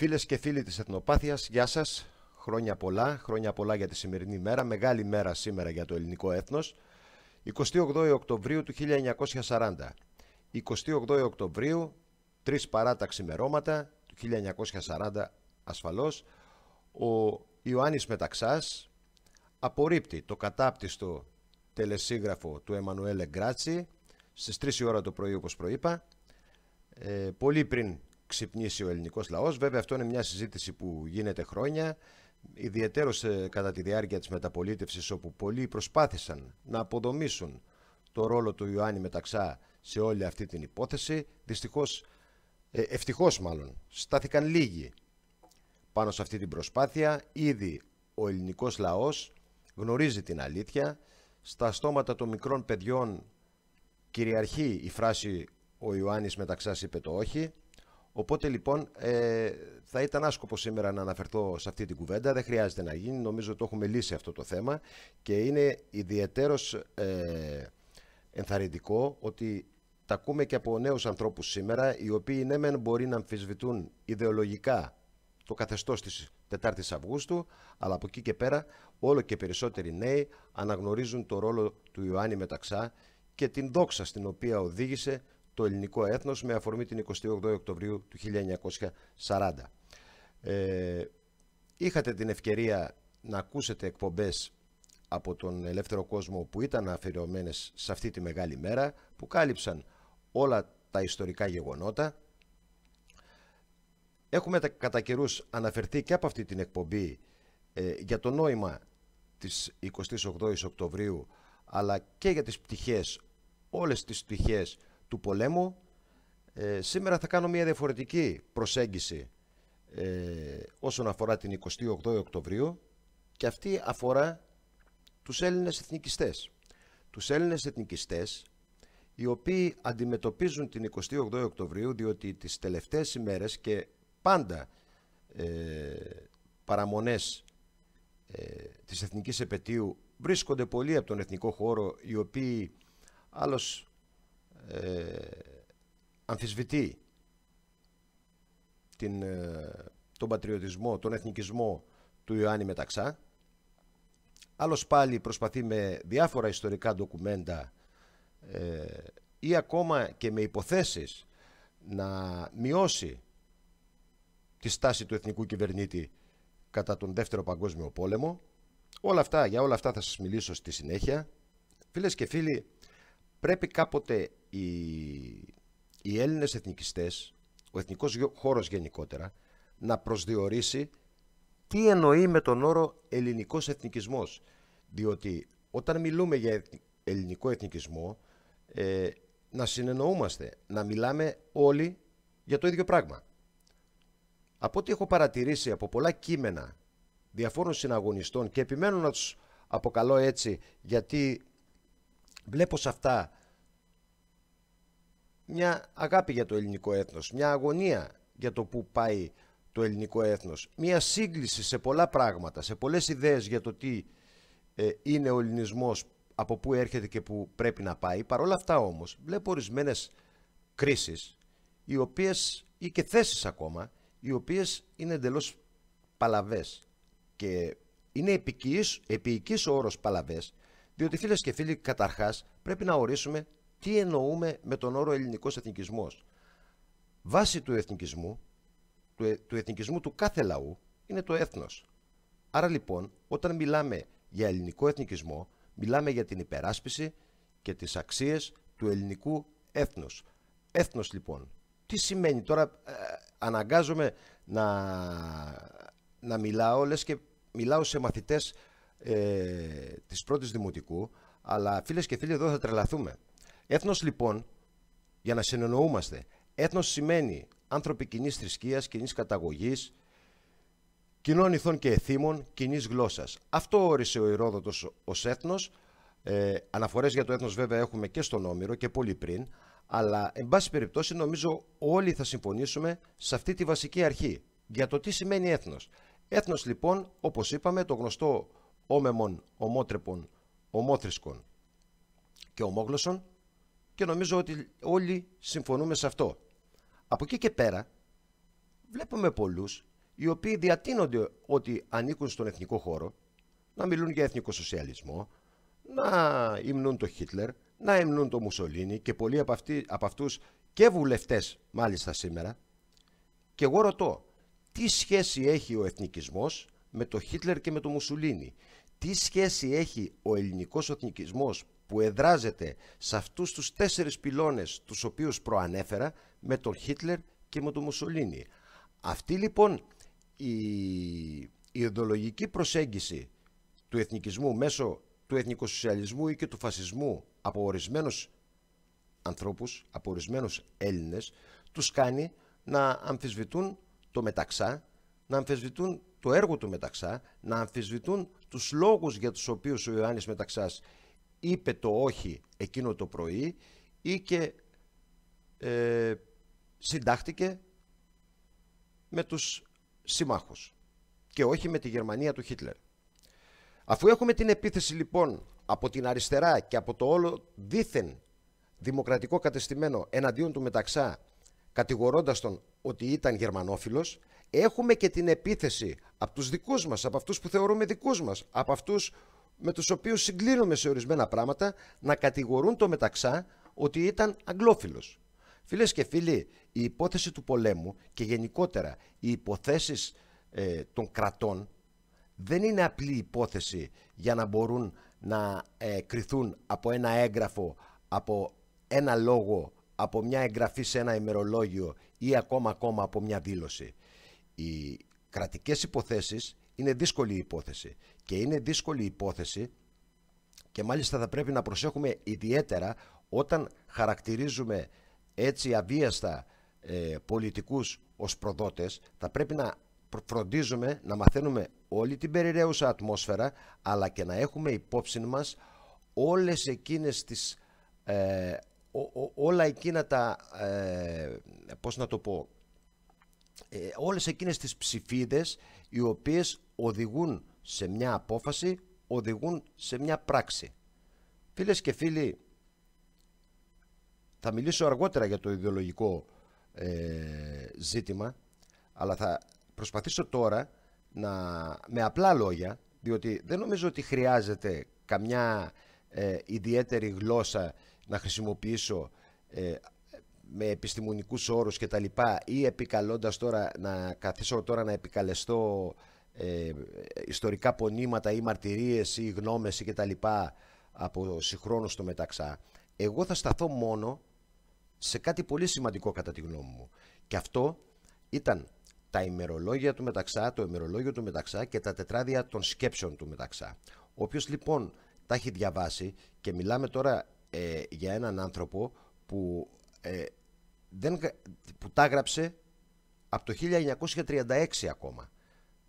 Φίλες και φίλοι της Εθνοπάθειας, γεια σας. Χρόνια πολλά, χρόνια πολλά για τη σημερινή μέρα. Μεγάλη μέρα σήμερα για το ελληνικό έθνος. 28 Οκτωβρίου του 1940. 28 Οκτωβρίου, τρεις παρά τα ξημερώματα του 1940 ασφαλώς, ο Ιωάννης Μεταξάς απορρίπτει το κατάπτυστο τελεσίγραφο του Εμμανουέλε Γκράτσι στις 3 η ώρα το πρωί όπως προείπα, ε, πολύ πριν ξυπνήσει ο ελληνικός λαός. Βέβαια αυτό είναι μια συζήτηση που γίνεται χρόνια, ιδιαίτερο κατά τη διάρκεια της μεταπολίτευσης όπου πολλοί προσπάθησαν να αποδομήσουν το ρόλο του Ιωάννη Μεταξά σε όλη αυτή την υπόθεση. Δυστυχώς, ε, ευτυχώς μάλλον, στάθηκαν λίγοι πάνω σε αυτή την προσπάθεια. Ήδη ο ελληνικός λαός γνωρίζει την αλήθεια. Στα στόματα των μικρών παιδιών κυριαρχεί η φράση «Ο Ιωάννης Μεταξάς είπε το όχι». Οπότε λοιπόν ε, θα ήταν άσκοπο σήμερα να αναφερθώ σε αυτή την κουβέντα. Δεν χρειάζεται να γίνει. Νομίζω ότι το έχουμε λύσει αυτό το θέμα και είναι ιδιαίτερος ε, ενθαρρυντικό ότι τα ακούμε και από νέους ανθρώπους σήμερα, οι οποίοι ναι, μεν μπορεί να αμφισβητούν ιδεολογικά το καθεστώς της 4η Αυγούστου, αλλά από εκεί και πέρα όλο και περισσότεροι νέοι αναγνωρίζουν το ρόλο του Ιωάννη Μεταξά και την δόξα στην οποία οδήγησε το ελληνικό έθνος με αφορμή την 28 Οκτωβρίου του 1940. Ε, είχατε την ευκαιρία να ακούσετε εκπομπές από τον ελεύθερο κόσμο που ήταν αφιερωμένες σε αυτή τη μεγάλη μέρα που κάλυψαν όλα τα ιστορικά γεγονότα. Έχουμε κατά καιρούς αναφερθεί και από αυτή την εκπομπή ε, για το νόημα της 28 Οκτωβρίου αλλά και για τις πτυχές, όλες τις πτυχές του πολέμου. Ε, σήμερα θα κάνω μια διαφορετική προσέγγιση ε, όσον αφορά την 28 Οκτωβρίου και αυτή αφορά τους Έλληνες εθνικιστές. Τους Έλληνες εθνικιστές οι οποίοι αντιμετωπίζουν την 28 Οκτωβρίου διότι τις τελευταίες ημέρες και πάντα ε, παραμονές ε, της Εθνικής Επαιτίου βρίσκονται πολλοί από τον εθνικό χώρο οι οποίοι άλλος ε, αμφισβητεί την, ε, τον πατριωτισμό, τον εθνικισμό του Ιωάννη Μεταξά. Άλλος πάλι προσπαθεί με διάφορα ιστορικά ντοκουμέντα ε, ή ακόμα και με υποθέσεις να μειώσει τη στάση του εθνικού κυβερνήτη κατά τον Δεύτερο Παγκόσμιο Πόλεμο. Όλα αυτά, για όλα αυτά θα σας μιλήσω στη συνέχεια. Φίλες και φίλοι, πρέπει κάποτε οι, οι Έλληνες εθνικιστές, ο εθνικός χώρος γενικότερα, να προσδιορίσει τι εννοεί με τον όρο ελληνικός εθνικισμός. Διότι όταν μιλούμε για ελληνικό εθνικισμό, ε, να συνεννοούμαστε, να μιλάμε όλοι για το ίδιο πράγμα. Από ό,τι έχω παρατηρήσει από πολλά κείμενα διαφόρων συναγωνιστών και επιμένω να τους αποκαλώ έτσι γιατί βλέπω σε αυτά μια αγάπη για το ελληνικό έθνος, μια αγωνία για το που πάει το ελληνικό έθνος, μια σύγκληση σε πολλά πράγματα, σε πολλές ιδέες για το τι ε, είναι ο ελληνισμός, από πού έρχεται και που πρέπει να πάει. Παρ' όλα αυτά όμως βλέπω ορισμένες κρίσεις, οι οποίες, ή και θέσεις ακόμα, οι οποίες είναι εντελώς παλαβές και είναι επικείς, επικείς όρος παλαβές, διότι φίλες και φίλοι καταρχάς πρέπει να ορίσουμε τι εννοούμε με τον όρο ελληνικός εθνικισμός. Βάση του εθνικισμού, του, ε, του εθνικισμού του κάθε λαού, είναι το έθνος. Άρα λοιπόν, όταν μιλάμε για ελληνικό εθνικισμό, μιλάμε για την υπεράσπιση και τις αξίες του ελληνικού έθνους. Έθνος λοιπόν. Τι σημαίνει τώρα, ε, αναγκάζομαι να, να μιλάω, λες και μιλάω σε μαθητές ε, της πρώτης δημοτικού, αλλά φίλες και φίλοι εδώ θα τρελαθούμε. Έθνος λοιπόν, για να συνεννοούμαστε, έθνος σημαίνει άνθρωποι κοινής θρησκείας, κοινής καταγωγής, κοινών ηθών και εθήμων, κοινής γλώσσας. Αυτό όρισε ο Ηρόδοτος ως έθνος. Ε, αναφορές για το έθνος βέβαια έχουμε και στον Όμηρο και πολύ πριν, αλλά εν πάση περιπτώσει νομίζω όλοι θα συμφωνήσουμε σε αυτή τη βασική αρχή για το τι σημαίνει έθνος. Έθνος λοιπόν, όπως είπαμε, το γνωστό όμεμον, ομότρεπον, ομόθρησκον και ομόγλωσσον, και νομίζω ότι όλοι συμφωνούμε σε αυτό. Από εκεί και πέρα βλέπουμε πολλούς οι οποίοι διατείνονται ότι ανήκουν στον εθνικό χώρο, να μιλούν για εθνικό σοσιαλισμό, να υμνούν το Χίτλερ, να υμνούν το Μουσολίνι και πολλοί από, αυτοί, αυτούς και βουλευτές μάλιστα σήμερα. Και εγώ ρωτώ, τι σχέση έχει ο εθνικισμός με το Χίτλερ και με το Μουσουλίνη. Τι σχέση έχει ο ελληνικός εθνικισμός που εδράζεται σε αυτούς τους τέσσερις πυλώνες τους οποίους προανέφερα με τον Χίτλερ και με τον Μουσολίνη. Αυτή λοιπόν η, ιδεολογική προσέγγιση του εθνικισμού μέσω του εθνικοσοσιαλισμού ή και του φασισμού από ορισμένους ανθρώπους, από ορισμένους Έλληνες, τους κάνει να αμφισβητούν το μεταξά, να αμφισβητούν το έργο του μεταξά, να αμφισβητούν τους λόγους για τους οποίους ο Ιωάννης Μεταξάς είπε το όχι εκείνο το πρωί ή και ε, συντάχτηκε με τους συμμάχους και όχι με τη Γερμανία του Χίτλερ. Αφού έχουμε την επίθεση λοιπόν από την αριστερά και από το όλο δίθεν δημοκρατικό κατεστημένο εναντίον του Μεταξά κατηγορώντας τον ότι ήταν γερμανόφιλος, έχουμε και την επίθεση από τους δικούς μας, από αυτούς που θεωρούμε δικούς μας, από αυτούς με τους οποίους συγκλίνουμε σε ορισμένα πράγματα να κατηγορούν το μεταξά ότι ήταν αγγλόφιλος. Φίλες και φίλοι, η υπόθεση του πολέμου και γενικότερα οι υποθέσεις ε, των κρατών δεν είναι απλή υπόθεση για να μπορούν να ε, κριθούν από ένα έγγραφο, από ένα λόγο, από μια εγγραφή σε ένα ημερολόγιο ή ακόμα ακόμα από μια δήλωση. Οι κρατικές υποθέσεις είναι δύσκολη η υπόθεση. Και είναι δύσκολη η υπόθεση και μάλιστα θα πρέπει να προσέχουμε ιδιαίτερα όταν χαρακτηρίζουμε έτσι αβίαστα ε, πολιτικούς ως προδότες, θα πρέπει να φροντίζουμε να μαθαίνουμε όλη την περιραίουσα ατμόσφαιρα, αλλά και να έχουμε υπόψη μας όλες εκείνες τις, ε, όλα εκείνα τα, ε, πώς να το πω, ε, όλες εκείνες τις ψηφίδες οι οποίες οδηγούν σε μια απόφαση, οδηγούν σε μια πράξη. Φίλες και φίλοι, θα μιλήσω αργότερα για το ιδεολογικό ε, ζήτημα, αλλά θα προσπαθήσω τώρα να, με απλά λόγια, διότι δεν νομίζω ότι χρειάζεται καμιά ε, ιδιαίτερη γλώσσα να χρησιμοποιήσω ε, με επιστημονικούς όρους και τα λοιπά ή επικαλώντας τώρα να καθίσω τώρα να επικαλεστώ ε, ιστορικά πονήματα ή μαρτυρίες ή γνώμες ή και τα λοιπά από συγχρόνους στο μεταξά εγώ θα σταθώ μόνο σε κάτι πολύ σημαντικό κατά τη γνώμη μου και αυτό ήταν τα ημερολόγια του μεταξά, το ημερολόγιο του μεταξά και τα τετράδια των σκέψεων του μεταξά. Όποιος λοιπόν τα έχει διαβάσει και μιλάμε τώρα ε, για έναν άνθρωπο που ε, δεν, που τα έγραψε από το 1936 ακόμα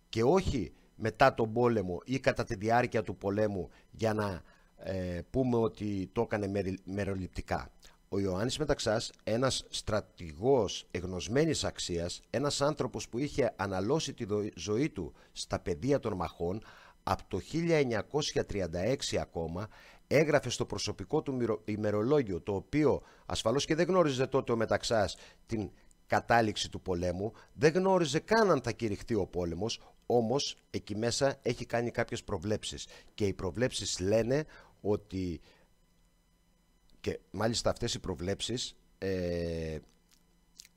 και όχι μετά τον πόλεμο ή κατά τη διάρκεια του πολέμου για να ε, πούμε ότι το έκανε μεροληπτικά. Ο Ιωάννης Μεταξάς, ένας στρατηγός εγνωσμένης αξίας, ένας άνθρωπος που είχε αναλώσει τη ζωή του στα πεδία των μαχών, από το 1936 ακόμα έγραφε στο προσωπικό του ημερολόγιο, το οποίο ασφαλώς και δεν γνώριζε τότε ο Μεταξάς την κατάληξη του πολέμου, δεν γνώριζε καν αν θα κηρυχθεί ο πόλεμος, όμως εκεί μέσα έχει κάνει κάποιες προβλέψεις και οι προβλέψεις λένε ότι και μάλιστα αυτές οι προβλέψεις ε,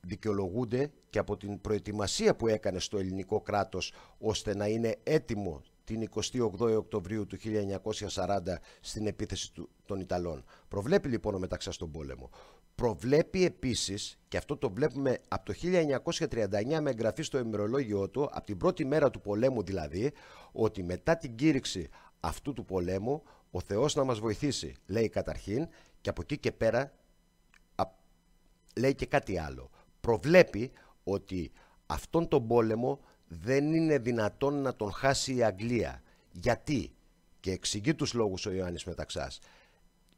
δικαιολογούνται και από την προετοιμασία που έκανε στο ελληνικό κράτος ώστε να είναι έτοιμο την 28 Οκτωβρίου του 1940 στην επίθεση των Ιταλών. Προβλέπει λοιπόν ο μεταξάς στον πόλεμο. Προβλέπει επίσης, και αυτό το βλέπουμε από το 1939 με εγγραφή στο ημερολόγιο του, από την πρώτη μέρα του πολέμου δηλαδή, ότι μετά την κήρυξη αυτού του πολέμου ο Θεός να μας βοηθήσει, λέει καταρχήν, και από εκεί και πέρα λέει και κάτι άλλο. Προβλέπει ότι αυτόν τον πόλεμο δεν είναι δυνατόν να τον χάσει η Αγγλία. Γιατί, και εξηγεί τους λόγους ο Ιωάννης Μεταξάς,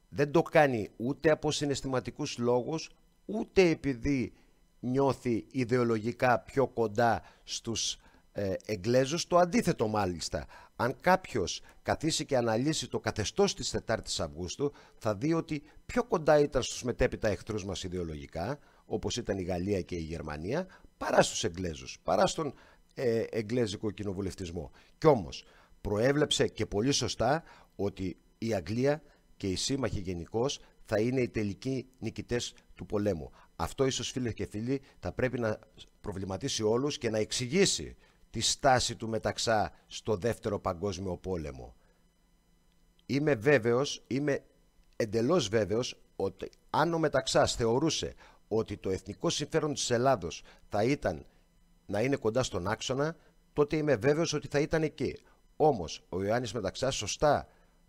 δεν το κάνει ούτε από συναισθηματικούς λόγους, ούτε επειδή νιώθει ιδεολογικά πιο κοντά στους ε, Εγγλέζους, το αντίθετο μάλιστα. Αν κάποιος καθίσει και αναλύσει το καθεστώς της 4ης Αυγούστου, θα δει ότι πιο κοντά ήταν στους μετέπειτα εχθρούς μας ιδεολογικά, όπως ήταν η Γαλλία και η Γερμανία, παρά στους Εγγλέζους, παρά στον ε, κοινοβουλευτισμό. Κι όμως προέβλεψε και πολύ σωστά ότι η Αγγλία και οι σύμμαχοι γενικώς θα είναι οι τελικοί νικητές του πολέμου. Αυτό ίσως φίλε και φίλοι θα πρέπει να προβληματίσει όλους και να εξηγήσει τη στάση του μεταξά στο δεύτερο παγκόσμιο πόλεμο. Είμαι βέβαιος, είμαι εντελώς βέβαιος ότι αν ο Μεταξάς θεωρούσε ότι το εθνικό συμφέρον της Ελλάδος θα ήταν να είναι κοντά στον άξονα, τότε είμαι βέβαιος ότι θα ήταν εκεί. Όμως, ο Ιωάννης Μεταξάς σωστά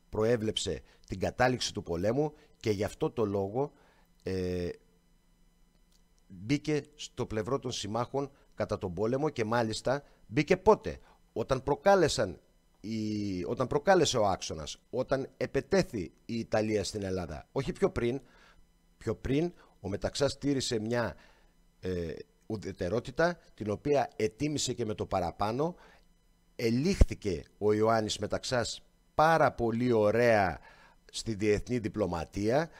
προέβλεψε την κατάληξη του πολέμου και γι' αυτό το λόγο ε, μπήκε στο πλευρό των συμμάχων κατά τον πόλεμο και μάλιστα μπήκε πότε. Όταν, προκάλεσαν η... όταν προκάλεσε ο άξονας, όταν επετέθη η Ιταλία στην Ελλάδα, όχι πιο πριν, πιο πριν ο Μεταξάς τήρησε μια ε, ουδετερότητα την οποία ετοίμησε και με το παραπάνω. Ελήχθηκε ο Ιωάννης Μεταξάς πάρα πολύ ωραία στη διεθνή διπλωματία.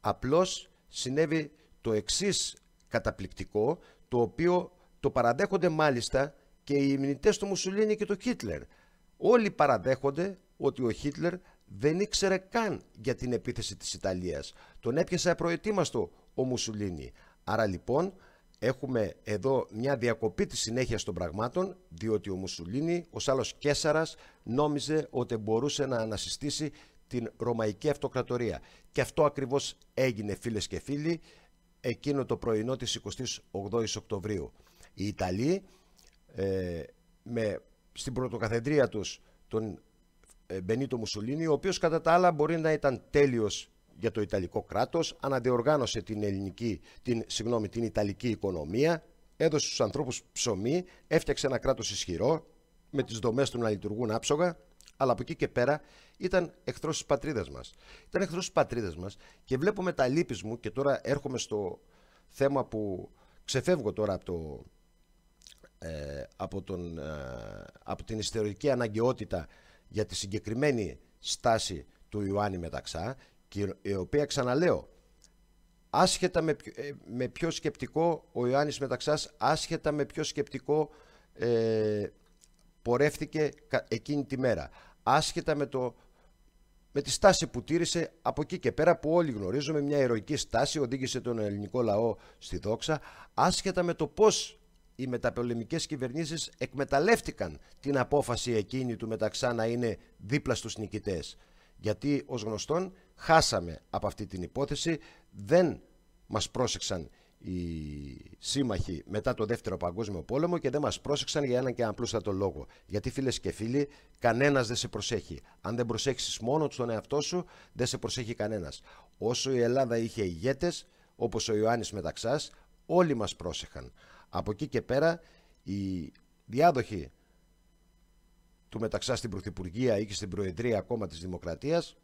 Απλώς συνέβη το εξής καταπληκτικό, το οποίο το παραδέχονται μάλιστα και οι μηνυτές του Μουσουλίνη και του Χίτλερ. Όλοι παραδέχονται ότι ο Χίτλερ δεν ήξερε καν για την επίθεση της Ιταλίας. Τον έπιασε απροετοίμαστο ο Μουσουλίνη. Άρα λοιπόν έχουμε εδώ μια διακοπή της συνέχειας των πραγμάτων, διότι ο Μουσουλίνη, ο άλλος Κέσαρας, νόμιζε ότι μπορούσε να ανασυστήσει την Ρωμαϊκή Αυτοκρατορία. Και αυτό ακριβώς έγινε φίλες και φίλοι εκείνο το πρωινό της 28ης Οκτωβρίου. Οι Ιταλοί ε, με, στην πρωτοκαθεδρία τους τον ε, Μπενίτο Μουσουλίνη, ο οποίος κατά τα άλλα μπορεί να ήταν τέλειος για το Ιταλικό κράτος, αναδιοργάνωσε την, ελληνική, την, συγγνώμη, την Ιταλική οικονομία, έδωσε στους ανθρώπους ψωμί, έφτιαξε ένα κράτος ισχυρό, με τις δομές του να λειτουργούν άψογα, αλλά από εκεί και πέρα ήταν εχθρός της πατρίδας μας. Ήταν εχθρός της πατρίδας μας και βλέπουμε τα λύπης μου και τώρα έρχομαι στο θέμα που ξεφεύγω τώρα από, ε, από, τον, ε, από την ιστορική αναγκαιότητα για τη συγκεκριμένη στάση του Ιωάννη Μεταξά η οποία ξαναλέω άσχετα με, ε, με ποιο σκεπτικό ο Ιωάννης Μεταξάς άσχετα με πιο σκεπτικό ε, πορεύτηκε εκείνη τη μέρα άσχετα με, το, με τη στάση που τήρησε από εκεί και πέρα που όλοι γνωρίζουμε μια ηρωική στάση οδήγησε τον ελληνικό λαό στη δόξα άσχετα με το πώς οι μεταπολεμικές κυβερνήσεις εκμεταλλεύτηκαν την απόφαση εκείνη του Μεταξά να είναι δίπλα στους νικητές γιατί ως γνωστόν χάσαμε από αυτή την υπόθεση. Δεν μας πρόσεξαν οι σύμμαχοι μετά το Δεύτερο Παγκόσμιο Πόλεμο και δεν μας πρόσεξαν για έναν και απλούστατο λόγο. Γιατί φίλες και φίλοι, κανένας δεν σε προσέχει. Αν δεν προσέχεις μόνο τον εαυτό σου, δεν σε προσέχει κανένας. Όσο η Ελλάδα είχε ηγέτες, όπως ο Ιωάννης Μεταξάς, όλοι μας πρόσεχαν. Από εκεί και πέρα, οι διάδοχοι του Μεταξά στην Πρωθυπουργία ή και στην Προεδρία ακόμα της Δημοκρατίας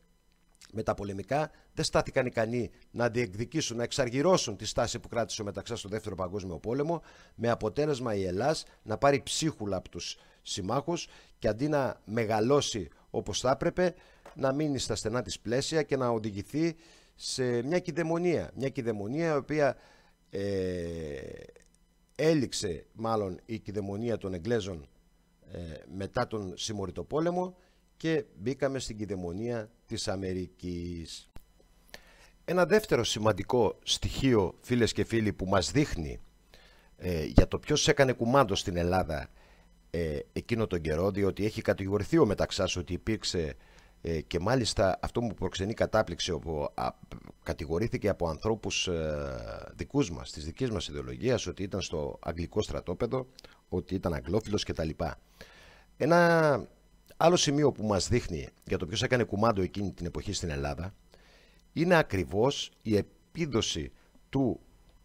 με τα πολεμικά δεν στάθηκαν ικανοί να διεκδικήσουν, να εξαργυρώσουν τη στάση που κράτησε ο Μεταξά στο Δεύτερο Παγκόσμιο Πόλεμο, με αποτέλεσμα η Ελλάς να πάρει ψίχουλα από τους συμμάχους και αντί να μεγαλώσει όπως θα έπρεπε, να μείνει στα στενά της πλαίσια και να οδηγηθεί σε μια κυδαιμονία. Μια κυδαιμονία η οποία ε, έληξε μάλλον η κυδαιμονία των Εγγλέζων ε, μετά τον Πόλεμο και μπήκαμε στην κυδαιμονία της Αμερικής. Ένα δεύτερο σημαντικό στοιχείο φίλες και φίλοι που μας δείχνει ε, για το ποιος έκανε κουμάντο στην Ελλάδα ε, εκείνο τον καιρό διότι έχει κατηγορηθεί ο Μεταξάς ότι υπήρξε ε, και μάλιστα αυτό μου προξενεί κατάπληξη όπου κατηγορήθηκε από ανθρώπους ε, δικούς μας, της δικής μας ιδεολογίας ότι ήταν στο αγγλικό στρατόπεδο, ότι ήταν αγγλόφιλος κτλ. Ένα Άλλο σημείο που μας δείχνει για το ποιος έκανε κουμάντο εκείνη την εποχή στην Ελλάδα είναι ακριβώς η επίδοση του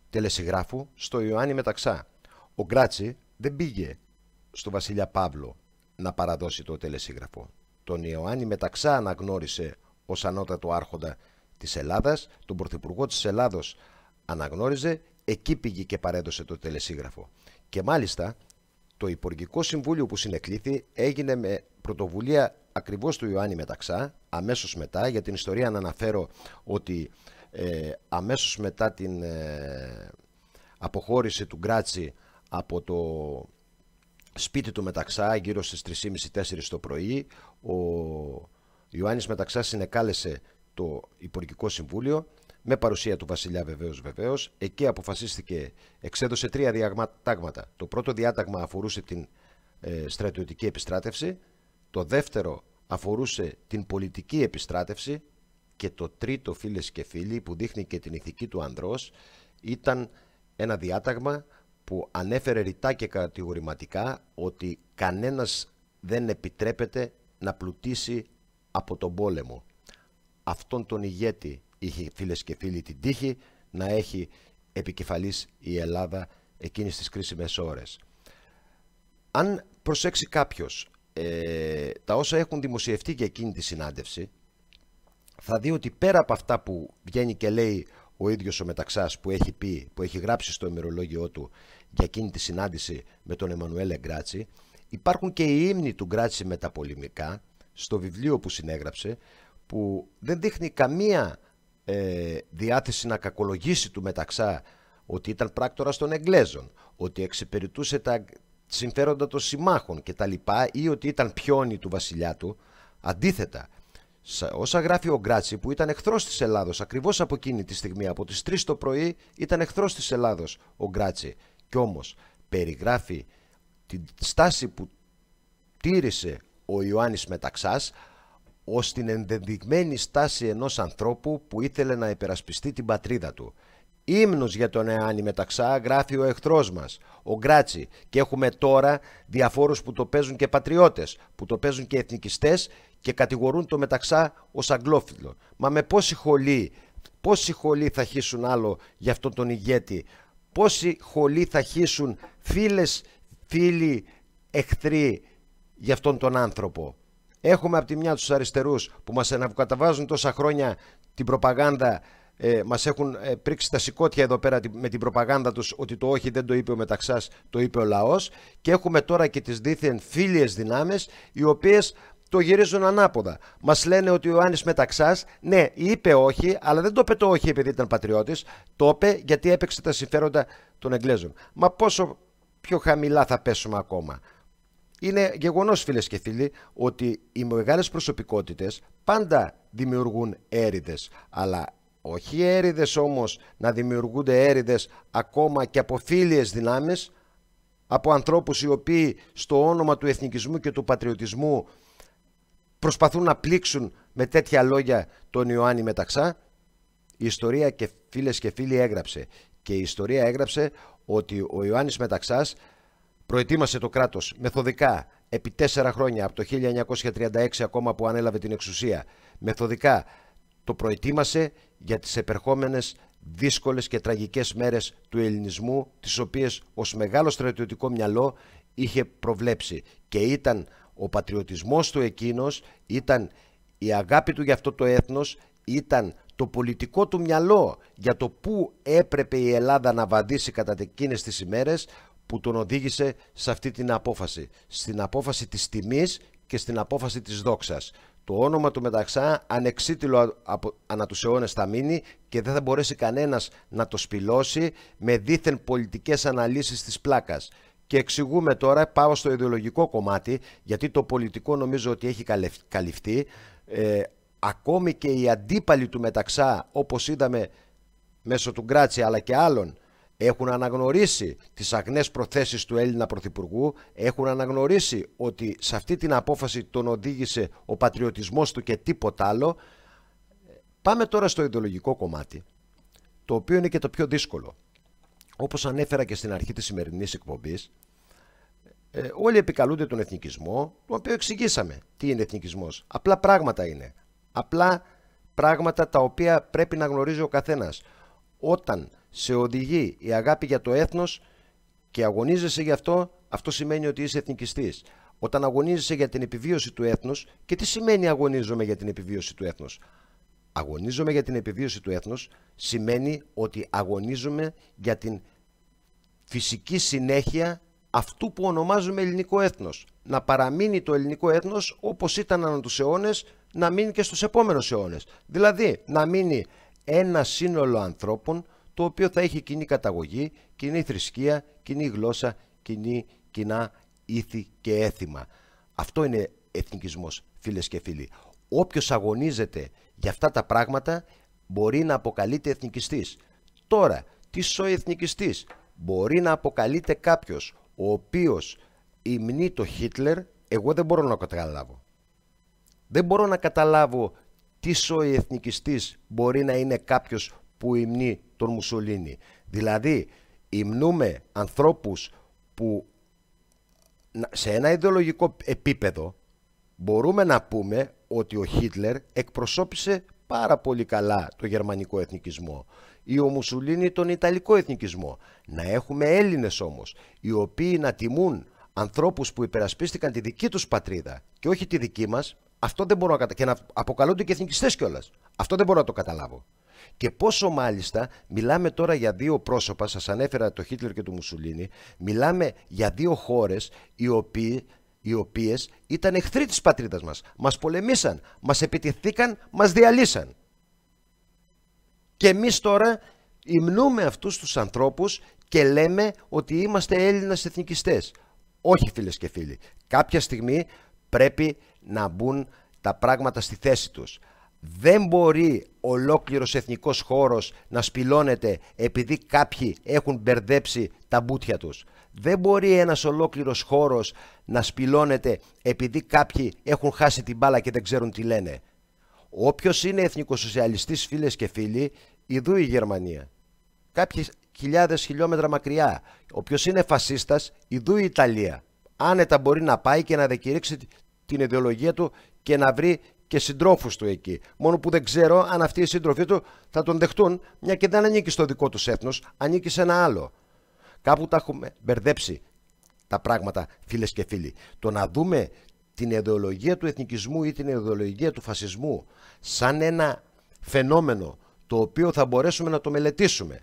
τελεσιγράφου στο Ιωάννη Μεταξά. Ο Γκράτσι δεν πήγε στο Βασιλιά Παύλο να παραδώσει το τελεσίγραφο. Τον Ιωάννη Μεταξά αναγνώρισε ως ανώτατο άρχοντα της Ελλάδας, τον Πρωθυπουργό της Ελλάδος αναγνώριζε, εκεί πήγε και παρέδωσε το τελεσίγραφο. Και μάλιστα το Υπουργικό Συμβούλιο που συνεκλήθη έγινε με πρωτοβουλία ακριβώς του Ιωάννη Μεταξά, αμέσως μετά, για την ιστορία να αναφέρω ότι ε, αμέσως μετά την ε, αποχώρηση του Γκράτσι από το σπίτι του Μεταξά, γύρω στις 3.30-4 το πρωί, ο Ιωάννης Μεταξά συνεκάλεσε το Υπουργικό Συμβούλιο με παρουσία του βασιλιά βεβαίως βεβαίως. Εκεί αποφασίστηκε, εξέδωσε τρία διάταγματα. Το πρώτο διάταγμα αφορούσε την ε, στρατιωτική επιστράτευση, το δεύτερο αφορούσε την πολιτική επιστράτευση και το τρίτο φίλες και φίλοι που δείχνει και την ηθική του ανδρός ήταν ένα διάταγμα που ανέφερε ρητά και κατηγορηματικά ότι κανένας δεν επιτρέπεται να πλουτίσει από τον πόλεμο. Αυτόν τον ηγέτη είχε φίλες και φίλοι την τύχη να έχει επικεφαλής η Ελλάδα εκείνες τις κρίσιμες ώρες. Αν προσέξει κάποιος ε, τα όσα έχουν δημοσιευτεί για εκείνη τη συνάντηση, θα δει ότι πέρα από αυτά που βγαίνει και λέει ο ίδιος ο Μεταξάς που έχει πει, που έχει γράψει στο ημερολόγιο του για εκείνη τη συνάντηση με τον Εμμανουέλ Εγκράτσι, υπάρχουν και οι ύμνοι του Γκράτσι με τα πολεμικά, στο βιβλίο που συνέγραψε, που δεν δείχνει καμία ε, διάθεση να κακολογήσει του μεταξά ότι ήταν πράκτορα των Εγγλέζων, ότι εξυπηρετούσε τα συμφέροντα των συμμάχων λοιπά ή ότι ήταν πιόνι του βασιλιά του. Αντίθετα, όσα γράφει ο Γκράτσι που ήταν εχθρός της Ελλάδος ακριβώς από εκείνη τη στιγμή, από τις 3 το πρωί ήταν εχθρός της Ελλάδος ο Γκράτσι. και όμως περιγράφει τη στάση που τήρησε ο Ιωάννης Μεταξάς ως την ενδεδειγμένη στάση ενός ανθρώπου που ήθελε να υπερασπιστεί την πατρίδα του. Ήμνος για τον Εάννη Μεταξά γράφει ο εχθρός μας, ο Γκράτσι και έχουμε τώρα διαφόρους που το παίζουν και πατριώτες, που το παίζουν και εθνικιστές και κατηγορούν το Μεταξά ως αγγλόφιλο. Μα με πόση χολή, πόση χολή θα χύσουν άλλο για αυτόν τον ηγέτη, πόση χολή θα χύσουν φίλες, φίλοι, εχθροί για αυτόν τον άνθρωπο. Έχουμε από τη μια τους αριστερούς που μας αναβουκαταβάζουν τόσα χρόνια την προπαγάνδα ε, μας έχουν ε, πρίξει τα σηκώτια εδώ πέρα με την προπαγάνδα τους ότι το όχι δεν το είπε ο Μεταξάς, το είπε ο λαός και έχουμε τώρα και τις δίθεν φίλιες δυνάμεις οι οποίες το γυρίζουν ανάποδα. Μας λένε ότι ο Άννη Μεταξάς, ναι, είπε όχι, αλλά δεν το είπε το όχι επειδή ήταν πατριώτης. Το είπε γιατί έπαιξε τα συμφέροντα των Εγγλέζων. Μα πόσο πιο χαμηλά θα πέσουμε ακόμα. Είναι γεγονός, φίλες και φίλοι, ότι οι μεγάλες προσωπικότητες πάντα δημιουργούν έρηδες. Αλλά όχι έρηδες όμως να δημιουργούνται έρηδες ακόμα και από φίλιες δυνάμεις, από ανθρώπους οι οποίοι στο όνομα του εθνικισμού και του πατριωτισμού προσπαθούν να πλήξουν με τέτοια λόγια τον Ιωάννη Μεταξά. Η ιστορία και φίλες και φίλοι έγραψε. Και η ιστορία έγραψε ότι ο Ιωάννης Μεταξάς Προετοίμασε το κράτος μεθοδικά επί τέσσερα χρόνια από το 1936 ακόμα που ανέλαβε την εξουσία. Μεθοδικά το προετοίμασε για τις επερχόμενες δύσκολες και τραγικές μέρες του ελληνισμού τις οποίες ως μεγάλο στρατιωτικό μυαλό είχε προβλέψει και ήταν ο πατριωτισμός του εκείνος, ήταν η αγάπη του για αυτό το έθνος, ήταν το πολιτικό του μυαλό για το πού έπρεπε η Ελλάδα να βαδίσει κατά εκείνες τις ημέρες που τον οδήγησε σε αυτή την απόφαση. Στην απόφαση της τιμής και στην απόφαση της δόξας. Το όνομα του Μεταξά ανεξίτηλο από, ανά τους αιώνες θα μείνει και δεν θα μπορέσει κανένας να το σπηλώσει με δίθεν πολιτικές αναλύσεις της πλάκας. Και εξηγούμε τώρα, πάω στο ιδεολογικό κομμάτι, γιατί το πολιτικό νομίζω ότι έχει καλυφθεί. Ε, ακόμη και οι αντίπαλοι του Μεταξά, όπως είδαμε μέσω του Γκράτσι αλλά και άλλων, έχουν αναγνωρίσει τις αγνές προθέσεις του Έλληνα Πρωθυπουργού, έχουν αναγνωρίσει ότι σε αυτή την απόφαση τον οδήγησε ο πατριωτισμός του και τίποτα άλλο. Πάμε τώρα στο ιδεολογικό κομμάτι, το οποίο είναι και το πιο δύσκολο. Όπως ανέφερα και στην αρχή της σημερινής εκπομπής, ε, όλοι επικαλούνται τον εθνικισμό, το οποίο εξηγήσαμε τι είναι εθνικισμός. Απλά πράγματα είναι. Απλά πράγματα τα οποία πρέπει να γνωρίζει ο καθένας. Όταν σε οδηγεί η αγάπη για το έθνος και αγωνίζεσαι γι' αυτό, αυτό σημαίνει ότι είσαι εθνικιστής. Όταν αγωνίζεσαι για την επιβίωση του έθνους, και τι σημαίνει αγωνίζομαι για την επιβίωση του έθνους. Αγωνίζομαι για την επιβίωση του έθνους σημαίνει ότι αγωνίζομαι για την φυσική συνέχεια αυτού που ονομάζουμε ελληνικό έθνος. Να παραμείνει το ελληνικό έθνος όπως ήταν ανά τους αιώνες, να μείνει και στους επόμενους αιώνες. Δηλαδή να μείνει ένα σύνολο ανθρώπων το οποίο θα έχει κοινή καταγωγή, κοινή θρησκεία, κοινή γλώσσα, κοινή, κοινά ήθη και έθιμα. Αυτό είναι εθνικισμός φίλες και φίλοι. Όποιος αγωνίζεται για αυτά τα πράγματα μπορεί να αποκαλείται εθνικιστής. Τώρα, τι σοϊ εθνικιστής. Μπορεί να αποκαλείται κάποιος ο οποίος υμνεί το Χίτλερ, εγώ δεν μπορώ να καταλάβω. Δεν μπορώ να καταλάβω τι σοϊ εθνικιστής μπορεί να είναι κάποιος που υμνεί τον Μουσολίνη. Δηλαδή, υμνούμε ανθρώπους που σε ένα ιδεολογικό επίπεδο μπορούμε να πούμε ότι ο Χίτλερ εκπροσώπησε πάρα πολύ καλά το γερμανικό εθνικισμό ή ο Μουσουλίνη τον ιταλικό εθνικισμό. Να έχουμε Έλληνες όμως, οι οποίοι να τιμούν ανθρώπους που υπερασπίστηκαν τη δική τους πατρίδα και όχι τη δική μας, αυτό δεν μπορώ να κατα... και να αποκαλούνται και εθνικιστές κιόλας. Αυτό δεν μπορώ να το καταλάβω και πόσο μάλιστα μιλάμε τώρα για δύο πρόσωπα, σας ανέφερα το Χίτλερ και το Μουσουλίνη, μιλάμε για δύο χώρες οι οι οποίες ήταν εχθροί της πατρίδας μας. Μας πολεμήσαν, μας επιτεθήκαν, μας διαλύσαν. Και εμείς τώρα υμνούμε αυτούς τους ανθρώπους και λέμε ότι είμαστε Έλληνας εθνικιστές. Όχι φίλες και φίλοι. Κάποια στιγμή πρέπει να μπουν τα πράγματα στη θέση τους δεν μπορεί ολόκληρος εθνικός χώρος να σπηλώνεται επειδή κάποιοι έχουν μπερδέψει τα μπούτια τους. Δεν μπορεί ένας ολόκληρος χώρος να σπηλώνεται επειδή κάποιοι έχουν χάσει την μπάλα και δεν ξέρουν τι λένε. Όποιος είναι εθνικοσοσιαλιστής φίλες και φίλοι, ιδού η Γερμανία. Κάποιοι χιλιάδες χιλιόμετρα μακριά. Όποιος είναι φασίστας, ειδού η Ιταλία. Άνετα μπορεί να πάει και να δεκηρύξει την ιδεολογία του και να βρει και συντρόφους του εκεί. Μόνο που δεν ξέρω αν αυτοί οι σύντροφοί του θα τον δεχτούν, μια και δεν ανήκει στο δικό τους έθνος, ανήκει σε ένα άλλο. Κάπου τα έχουμε μπερδέψει τα πράγματα, φίλες και φίλοι. Το να δούμε την ιδεολογία του εθνικισμού ή την ιδεολογία του φασισμού σαν ένα φαινόμενο το οποίο θα μπορέσουμε να το μελετήσουμε,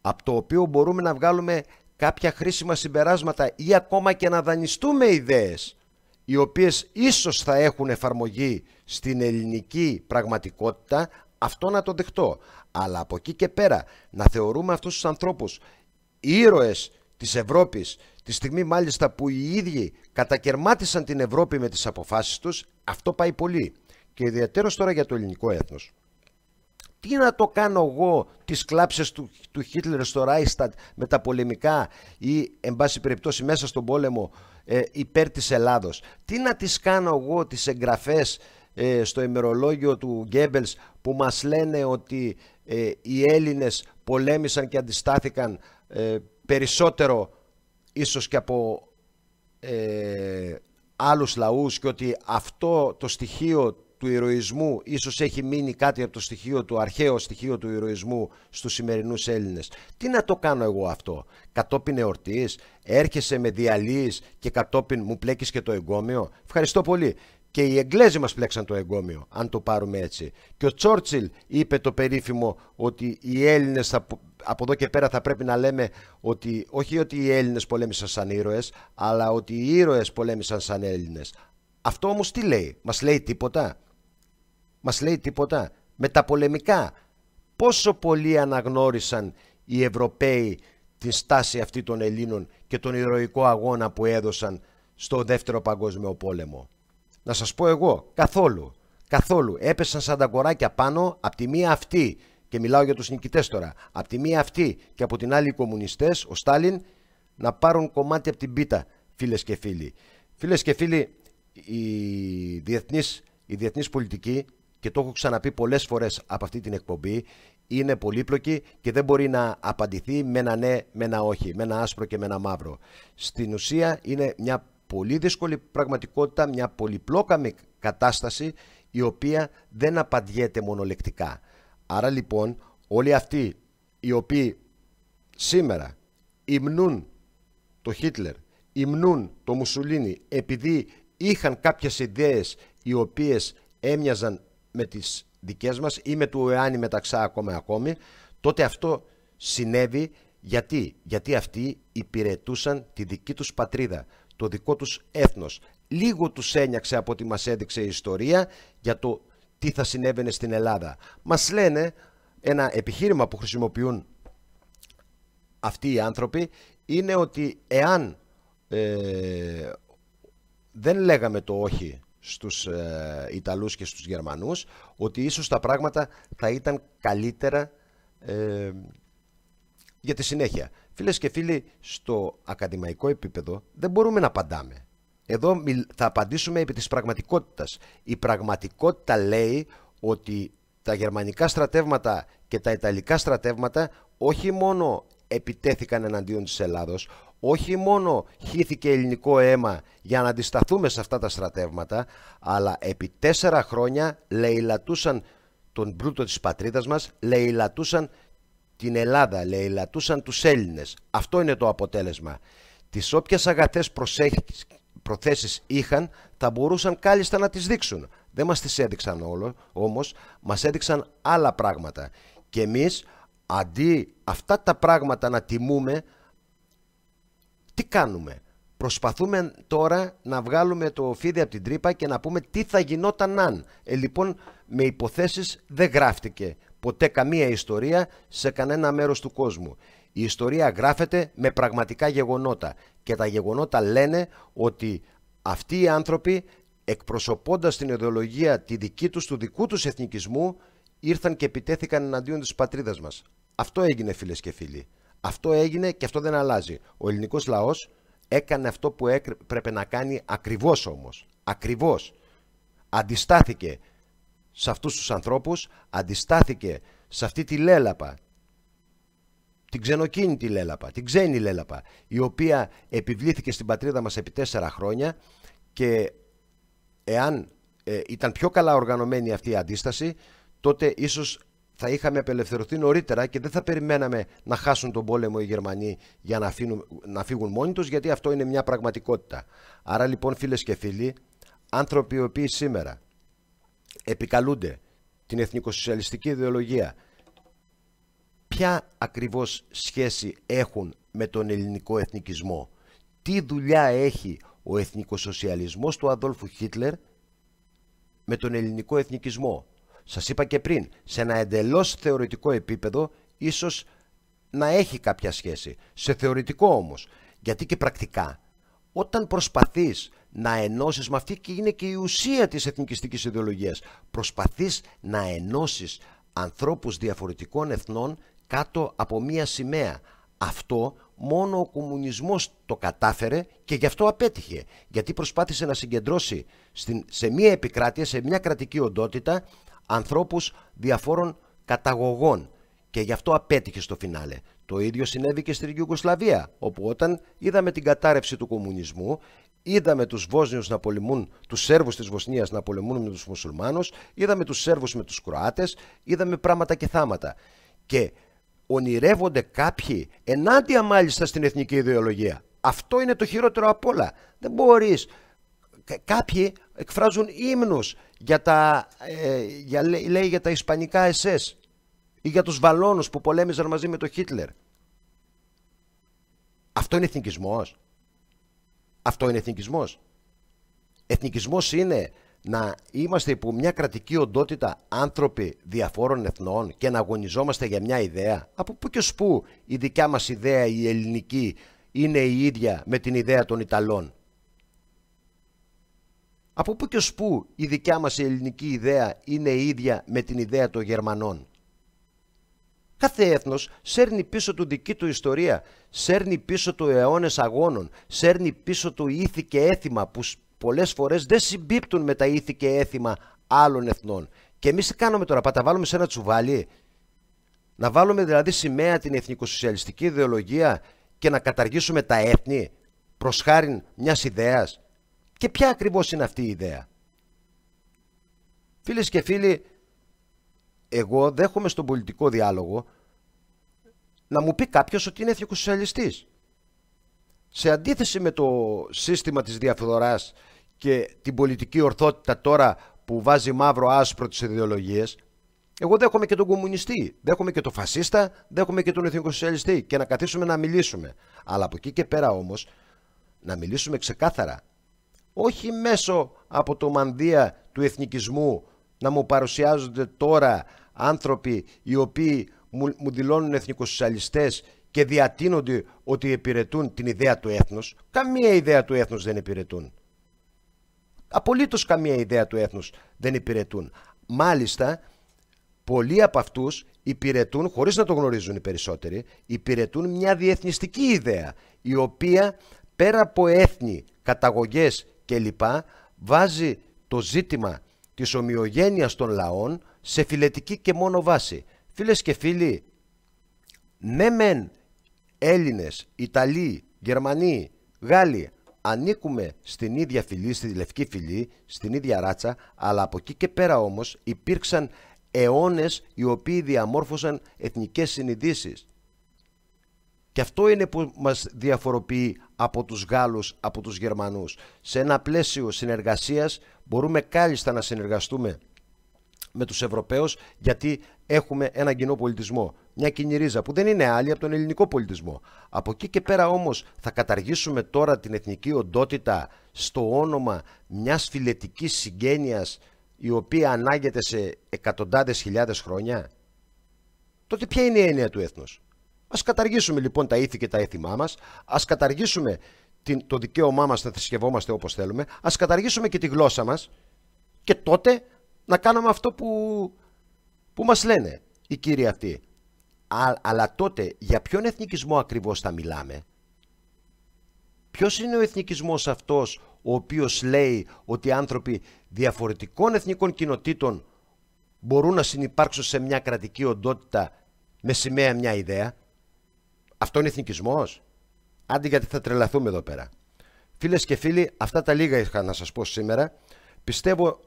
από το οποίο μπορούμε να βγάλουμε κάποια χρήσιμα συμπεράσματα ή ακόμα και να δανειστούμε ιδέες οι οποίες ίσως θα έχουν εφαρμογή στην ελληνική πραγματικότητα, αυτό να το δεχτώ. Αλλά από εκεί και πέρα να θεωρούμε αυτούς τους ανθρώπους ήρωες της Ευρώπης, τη στιγμή μάλιστα που οι ίδιοι κατακαιρμάτισαν την Ευρώπη με τις αποφάσεις τους, αυτό πάει πολύ. Και ιδιαίτερος τώρα για το ελληνικό έθνος. Τι να το κάνω εγώ τις κλάψες του, του Χίτλερ στο Ράιστατ με τα πολεμικά ή εν πάση περιπτώσει μέσα στον πόλεμο ε, υπέρ της Ελλάδος. Τι να τις κάνω εγώ τις εγγραφές ε, στο ημερολόγιο του Γκέμπελς που μας λένε ότι ε, οι Έλληνες πολέμησαν και αντιστάθηκαν ε, περισσότερο ίσως και από άλλους λαούς και ότι αυτό το στοιχείο του ηρωισμού ίσως έχει μείνει κάτι από το στοιχείο του αρχαίο στοιχείο του ηρωισμού στους σημερινούς Έλληνες. Τι να το κάνω εγώ αυτό. Κατόπιν εορτής, έρχεσαι με διαλύεις και κατόπιν μου πλέκεις και το εγκόμιο. Ευχαριστώ πολύ. Και οι Εγγλέζοι μας πλέξαν το εγκόμιο, αν το πάρουμε έτσι. Και ο Τσόρτσιλ είπε το περίφημο ότι οι Έλληνες θα, από εδώ και πέρα θα πρέπει να λέμε ότι όχι ότι οι Έλληνες πολέμησαν σαν ήρωες, αλλά ότι οι ήρωες πολέμησαν σαν Έλληνες. Αυτό όμως τι λέει, μας λέει τίποτα. Μας λέει τίποτα. Με τα πολεμικά. Πόσο πολύ αναγνώρισαν οι Ευρωπαίοι την στάση αυτή των Ελλήνων και τον ηρωικό αγώνα που έδωσαν στο δεύτερο παγκόσμιο πόλεμο. Να σας πω εγώ, καθόλου. Καθόλου. Έπεσαν σαν τα κοράκια πάνω από τη μία αυτή. Και μιλάω για τους νικητές τώρα. Από τη μία αυτή και από την άλλη οι κομμουνιστές, ο Στάλιν, να πάρουν κομμάτι από την πίτα, φίλες και φίλοι. Φίλες και φίλοι, η διεθνής, η διεθνής πολιτική και το έχω ξαναπεί πολλές φορές από αυτή την εκπομπή, είναι πολύπλοκη και δεν μπορεί να απαντηθεί με ένα ναι, με ένα όχι, με ένα άσπρο και με ένα μαύρο. Στην ουσία είναι μια πολύ δύσκολη πραγματικότητα, μια πολυπλόκαμη κατάσταση η οποία δεν απαντιέται μονολεκτικά. Άρα λοιπόν όλοι αυτοί οι οποίοι σήμερα υμνούν το Χίτλερ, υμνούν το Μουσουλίνι επειδή είχαν κάποιες ιδέες οι οποίες έμοιαζαν με τις δικές μας ή με του εάνι μεταξά ακόμα ακόμη, τότε αυτό συνέβη γιατί, γιατί αυτοί υπηρετούσαν τη δική τους πατρίδα, το δικό τους έθνος. Λίγο τους ένιαξε από ό,τι μας έδειξε η ιστορία για το τι θα συνέβαινε στην Ελλάδα. Μας λένε ένα επιχείρημα που χρησιμοποιούν αυτοί οι άνθρωποι είναι ότι εάν ε, δεν λέγαμε το όχι στους ε, Ιταλούς και στους Γερμανούς ότι ίσως τα πράγματα θα ήταν καλύτερα ε, για τη συνέχεια. Φίλες και φίλοι, στο ακαδημαϊκό επίπεδο δεν μπορούμε να απαντάμε. Εδώ θα απαντήσουμε επί της πραγματικότητας. Η πραγματικότητα λέει ότι τα γερμανικά στρατεύματα και τα ιταλικά στρατεύματα όχι μόνο επιτέθηκαν εναντίον της Ελλάδος, όχι μόνο χύθηκε ελληνικό αίμα για να αντισταθούμε σε αυτά τα στρατεύματα, αλλά επί τέσσερα χρόνια λαιλατούσαν τον πλούτο της πατρίδας μας, λαιλατούσαν την Ελλάδα, λαιλατούσαν τους Έλληνες. Αυτό είναι το αποτέλεσμα. Τις όποιες αγαθές προθέσεις είχαν, θα μπορούσαν κάλλιστα να τις δείξουν. Δεν μας τις έδειξαν όλο, όμως μας έδειξαν άλλα πράγματα. Και εμείς, αντί αυτά τα πράγματα να τιμούμε, τι κάνουμε. Προσπαθούμε τώρα να βγάλουμε το φίδι από την τρύπα και να πούμε τι θα γινόταν αν. Ε, λοιπόν, με υποθέσεις δεν γράφτηκε ποτέ καμία ιστορία σε κανένα μέρος του κόσμου. Η ιστορία γράφεται με πραγματικά γεγονότα και τα γεγονότα λένε ότι αυτοί οι άνθρωποι εκπροσωπώντας την ιδεολογία τη δική τους, του δικού τους εθνικισμού ήρθαν και επιτέθηκαν εναντίον της πατρίδας μας. Αυτό έγινε φίλες και φίλοι. Αυτό έγινε και αυτό δεν αλλάζει. Ο ελληνικός λαός έκανε αυτό που έπρεπε να κάνει ακριβώς όμως. Ακριβώς. Αντιστάθηκε σε αυτούς τους ανθρώπους, αντιστάθηκε σε αυτή τη λέλαπα. Την ξενοκίνητη λέλαπα, την ξένη λέλαπα, η οποία επιβλήθηκε στην πατρίδα μας επί τέσσερα χρόνια και εάν ε, ήταν πιο καλά οργανωμένη αυτή η αντίσταση, τότε ίσως θα είχαμε απελευθερωθεί νωρίτερα και δεν θα περιμέναμε να χάσουν τον πόλεμο οι Γερμανοί για να, αφήνουν, να φύγουν μόνοι τους γιατί αυτό είναι μια πραγματικότητα. Άρα λοιπόν φίλες και φίλοι, άνθρωποι οι οποίοι σήμερα επικαλούνται την εθνικοσοσιαλιστική ιδεολογία ποια ακριβώς σχέση έχουν με τον ελληνικό εθνικισμό. Τι δουλειά έχει ο εθνικοσοσιαλισμός του Αδόλφου Χίτλερ με τον ελληνικό εθνικισμό. Σας είπα και πριν, σε ένα εντελώς θεωρητικό επίπεδο ίσως να έχει κάποια σχέση. Σε θεωρητικό όμως, γιατί και πρακτικά, όταν προσπαθείς να ενώσεις, με αυτή και είναι και η ουσία της εθνικιστικής ιδεολογίας, προσπαθείς να ενώσεις ανθρώπους διαφορετικών εθνών κάτω από μία σημαία. Αυτό μόνο ο κομμουνισμός το κατάφερε και γι' αυτό απέτυχε. Γιατί προσπάθησε να συγκεντρώσει σε μία επικράτεια, σε μία κρατική οντότητα ανθρώπους διαφόρων καταγωγών και γι' αυτό απέτυχε στο φινάλε. Το ίδιο συνέβη και στην Ιουγκοσλαβία, όπου όταν είδαμε την κατάρρευση του κομμουνισμού, είδαμε τους Βόσνιους να πολεμούν, τους Σέρβους της Βοσνίας να πολεμούν με τους μουσουλμάνους, είδαμε τους Σέρβους με τους κροάτες, είδαμε πράγματα και θάματα. Και ονειρεύονται κάποιοι ενάντια μάλιστα στην εθνική ιδεολογία. Αυτό είναι το χειρότερο απ' όλα. Δεν μπορείς κάποιοι εκφράζουν ύμνους για τα, ε, για, λέει, για τα ισπανικά SS ή για τους βαλόνους που πολέμιζαν μαζί με τον Χίτλερ. Αυτό είναι εθνικισμός. Αυτό είναι εθνικισμός. Εθνικισμός είναι να είμαστε υπό μια κρατική οντότητα άνθρωποι διαφόρων εθνών και να αγωνιζόμαστε για μια ιδέα. Από πού και σπού η δικιά μας ιδέα η ελληνική είναι η ίδια με την ιδέα των Ιταλών. Από πού και ως πού η δικιά μας ελληνική ιδέα είναι ίδια με την ιδέα των Γερμανών. Κάθε έθνος σέρνει πίσω του δική του ιστορία, σέρνει πίσω του αιώνες αγώνων, σέρνει πίσω του ήθη και έθιμα που πολλές φορές δεν συμπίπτουν με τα ήθη και έθιμα άλλων εθνών. Και εμείς τι κάνουμε τώρα, τα βάλουμε σε ένα τσουβάλι. Να βάλουμε δηλαδή σημαία την εθνικοσοσιαλιστική ιδεολογία και να καταργήσουμε τα έθνη προς χάριν μιας ιδέας. Και ποια ακριβώς είναι αυτή η ιδέα. Φίλες και φίλοι, εγώ δέχομαι στον πολιτικό διάλογο να μου πει κάποιος ότι είναι εθνικοσοσιαλιστής. Σε αντίθεση με το σύστημα της διαφθοράς και την πολιτική ορθότητα τώρα που βάζει μαύρο άσπρο τις ιδεολογίες, εγώ δέχομαι και τον κομμουνιστή, δέχομαι και τον φασίστα, δέχομαι και τον εθνικοσοσιαλιστή και να καθίσουμε να μιλήσουμε. Αλλά από εκεί και πέρα όμως να μιλήσουμε ξεκάθαρα όχι μέσω από το μανδύα του εθνικισμού να μου παρουσιάζονται τώρα άνθρωποι οι οποίοι μου, δηλώνουν εθνικοσοσιαλιστές και διατείνονται ότι υπηρετούν την ιδέα του έθνους. Καμία ιδέα του έθνους δεν υπηρετούν. Απολύτως καμία ιδέα του έθνους δεν υπηρετούν. Μάλιστα, πολλοί από αυτούς υπηρετούν, χωρίς να το γνωρίζουν οι περισσότεροι, υπηρετούν μια διεθνιστική ιδέα, η οποία πέρα από έθνη, καταγωγές λοιπά βάζει το ζήτημα της ομοιογένειας των λαών σε φιλετική και μόνο βάση. Φίλες και φίλοι, ναι μεν Έλληνες, Ιταλοί, Γερμανοί, Γάλλοι ανήκουμε στην ίδια φυλή, στη λευκή φυλή, στην ίδια ράτσα, αλλά από εκεί και πέρα όμως υπήρξαν αιώνες οι οποίοι διαμόρφωσαν εθνικές συνειδήσεις. Και αυτό είναι που μας διαφοροποιεί από τους Γάλλους, από τους Γερμανούς. Σε ένα πλαίσιο συνεργασίας μπορούμε κάλλιστα να συνεργαστούμε με τους Ευρωπαίους γιατί έχουμε έναν κοινό πολιτισμό. Μια κοινή ρίζα που δεν είναι άλλη από τον ελληνικό πολιτισμό. Από εκεί και πέρα όμως θα καταργήσουμε τώρα την εθνική οντότητα στο όνομα μιας φιλετικής συγγένειας η οποία ανάγεται σε εκατοντάδες χιλιάδες χρόνια. Τότε ποια είναι η έννοια του έθνους. Ας καταργήσουμε λοιπόν τα ήθη και τα έθιμά μας, ας καταργήσουμε την, το δικαίωμά μας να θρησκευόμαστε όπως θέλουμε, ας καταργήσουμε και τη γλώσσα μας και τότε να κάνουμε αυτό που, που μας λένε οι κύριοι αυτοί. αλλά τότε για ποιον εθνικισμό ακριβώς θα μιλάμε. Ποιος είναι ο εθνικισμός αυτός ο οποίος λέει ότι άνθρωποι διαφορετικών εθνικών κοινοτήτων μπορούν να συνεπάρξουν σε μια κρατική οντότητα με σημαία μια ιδέα. Αυτό είναι εθνικισμός. Άντε γιατί θα τρελαθούμε εδώ πέρα. Φίλες και φίλοι, αυτά τα λίγα είχα να σας πω σήμερα. Πιστεύω,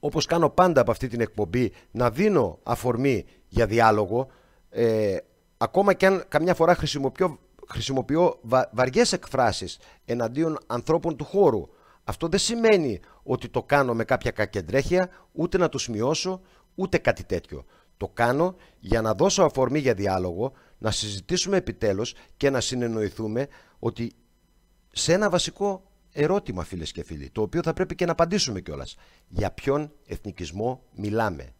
όπως κάνω πάντα από αυτή την εκπομπή, να δίνω αφορμή για διάλογο. Ε, ακόμα και αν καμιά φορά χρησιμοποιώ, χρησιμοποιώ βα, εκφράσεις εναντίον ανθρώπων του χώρου. Αυτό δεν σημαίνει ότι το κάνω με κάποια κακεντρέχεια, ούτε να τους μειώσω, ούτε κάτι τέτοιο. Το κάνω για να δώσω αφορμή για διάλογο, να συζητήσουμε επιτέλους και να συνεννοηθούμε ότι σε ένα βασικό ερώτημα φίλες και φίλοι, το οποίο θα πρέπει και να απαντήσουμε κιόλας. Για ποιον εθνικισμό μιλάμε.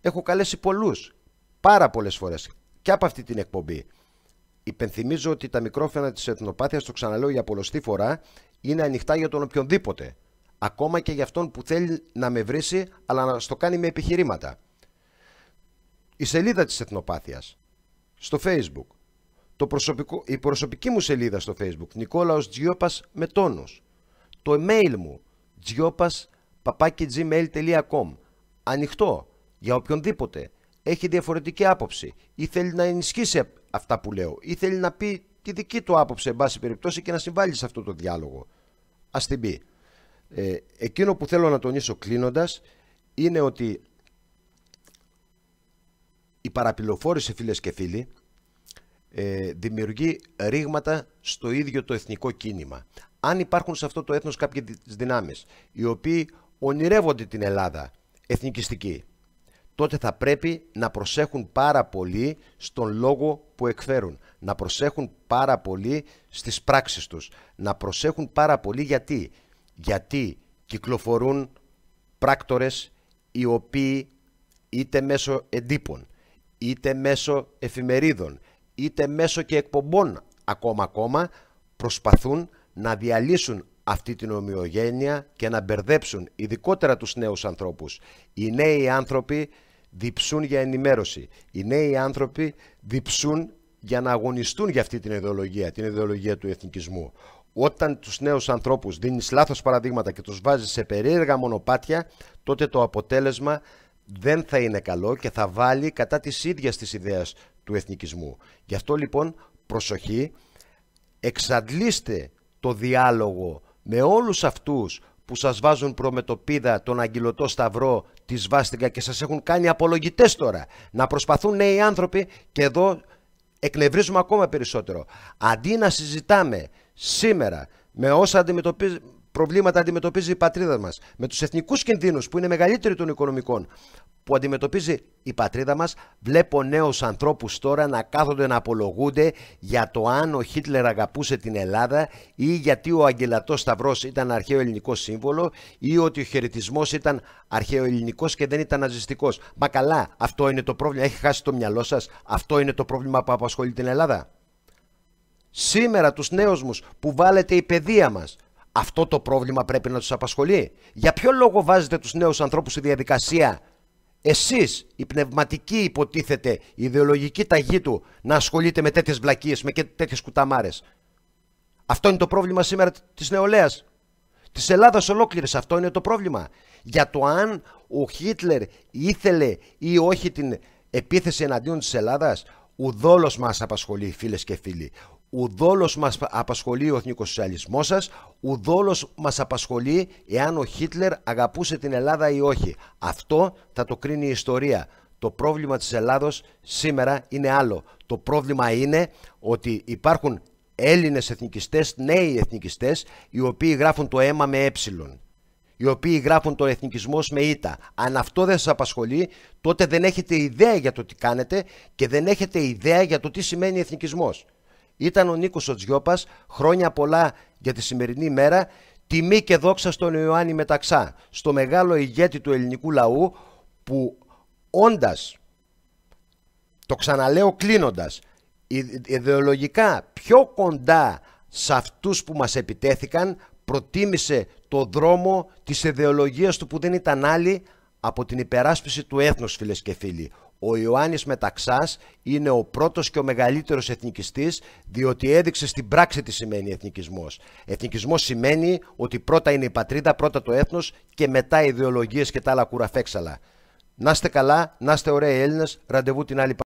Έχω καλέσει πολλούς, πάρα πολλές φορές και από αυτή την εκπομπή. Υπενθυμίζω ότι τα μικρόφωνα της εθνοπάθειας, το ξαναλέω για πολλωστή φορά, είναι ανοιχτά για τον οποιονδήποτε. Ακόμα και για αυτόν που θέλει να με βρήσει, αλλά να στο κάνει με επιχειρήματα. Η σελίδα της εθνοπάθειας στο facebook. Το προσωπικό, η προσωπική μου σελίδα στο facebook, Νικόλαος Τζιόπας με τόνος. Το email μου, τζιόπας Ανοιχτό για οποιονδήποτε έχει διαφορετική άποψη ή θέλει να ενισχύσει αυτά που λέω ή θέλει να πει τη δική του άποψη εν πάση περιπτώσει και να συμβάλλει σε αυτό το διάλογο. Ας την πει. Ε, εκείνο που θέλω να τονίσω κλείνοντας είναι ότι η παραπληροφόρηση φίλες και φίλοι ε, δημιουργεί ρήγματα στο ίδιο το εθνικό κίνημα. Αν υπάρχουν σε αυτό το έθνος κάποιες δυνάμεις οι οποίοι ονειρεύονται την Ελλάδα εθνικιστική τότε θα πρέπει να προσέχουν πάρα πολύ στον λόγο που εκφέρουν. Να προσέχουν πάρα πολύ στις πράξεις τους. Να προσέχουν πάρα πολύ γιατί. Γιατί κυκλοφορούν πράκτορες οι οποίοι είτε μέσω εντύπων, είτε μέσω εφημερίδων, είτε μέσω και εκπομπών ακόμα ακόμα, προσπαθούν να διαλύσουν αυτή την ομοιογένεια και να μπερδέψουν ειδικότερα τους νέους ανθρώπους. Οι νέοι άνθρωποι διψούν για ενημέρωση. Οι νέοι άνθρωποι διψούν για να αγωνιστούν για αυτή την ιδεολογία, την ιδεολογία του εθνικισμού. Όταν τους νέους ανθρώπους δίνεις λάθος παραδείγματα και τους βάζεις σε περίεργα μονοπάτια, τότε το αποτέλεσμα δεν θα είναι καλό και θα βάλει κατά της ίδιας της ιδέας του εθνικισμού. Γι' αυτό λοιπόν προσοχή, εξαντλήστε το διάλογο με όλους αυτούς που σας βάζουν προμετωπίδα τον αγγυλωτό σταυρό της Βάστιγκα και σας έχουν κάνει απολογητές τώρα. Να προσπαθούν νέοι άνθρωποι και εδώ εκνευρίζουμε ακόμα περισσότερο. Αντί να συζητάμε σήμερα με όσα αντιμετωπίζουμε προβλήματα αντιμετωπίζει η πατρίδα μας, με τους εθνικούς κινδύνους που είναι μεγαλύτεροι των οικονομικών που αντιμετωπίζει η πατρίδα μας, βλέπω νέους ανθρώπους τώρα να κάθονται να απολογούνται για το αν ο Χίτλερ αγαπούσε την Ελλάδα ή γιατί ο Αγγελατός Σταυρός ήταν αρχαίο ελληνικό σύμβολο ή ότι ο χαιρετισμός ήταν αρχαίο ελληνικός και δεν ήταν ναζιστικός. Μα καλά, αυτό είναι το πρόβλημα. Έχει χάσει το μυαλό σας. Αυτό είναι το πρόβλημα που απασχολεί την Ελλάδα. Σήμερα τους νέους μου που βάλετε η παιδεία μας, αυτό το πρόβλημα πρέπει να τους απασχολεί. Για ποιο λόγο βάζετε τους νέους ανθρώπους στη διαδικασία εσείς η πνευματική υποτίθεται, η ιδεολογική ταγή του να ασχολείται με τέτοιες βλακίες, με τέτοιες κουταμάρες. Αυτό είναι το πρόβλημα σήμερα της νεολαίας. Της Ελλάδας ολόκληρης αυτό είναι το πρόβλημα. Για το αν ο Χίτλερ ήθελε ή όχι την επίθεση εναντίον της Ελλάδας, ουδόλως μας απασχολεί φίλες και φίλοι. Ουδόλο μας απασχολεί ο εθνικοσοσιαλισμός σας, ουδόλως μας απασχολεί εάν ο Χίτλερ αγαπούσε την Ελλάδα ή όχι. Αυτό θα το κρίνει η ιστορία. Το πρόβλημα της Ελλάδος σήμερα είναι άλλο. Το πρόβλημα είναι ότι υπάρχουν Έλληνες εθνικιστές, νέοι εθνικιστές, οι οποίοι γράφουν το αίμα με ε οι οποίοι γράφουν τον εθνικισμό με ήττα. Ε. Αν αυτό δεν σας απασχολεί, τότε δεν έχετε ιδέα για το τι κάνετε και δεν έχετε ιδέα για το τι σημαίνει εθνικισμός. Ήταν ο Νίκος ο χρόνια πολλά για τη σημερινή μέρα, τιμή και δόξα στον Ιωάννη Μεταξά, στο μεγάλο ηγέτη του ελληνικού λαού που όντας, το ξαναλέω κλείνοντας, ιδεολογικά πιο κοντά σε αυτούς που μας επιτέθηκαν, προτίμησε το δρόμο της ιδεολογίας του που δεν ήταν άλλη από την υπεράσπιση του έθνους φίλες και φίλοι. Ο Ιωάννης Μεταξάς είναι ο πρώτος και ο μεγαλύτερος εθνικιστής διότι έδειξε στην πράξη τι σημαίνει εθνικισμός. Εθνικισμός σημαίνει ότι πρώτα είναι η πατρίδα, πρώτα το έθνος και μετά ιδεολογίες και τα άλλα κουραφέξαλα. Να είστε καλά, να είστε ωραίοι Έλληνες, ραντεβού την άλλη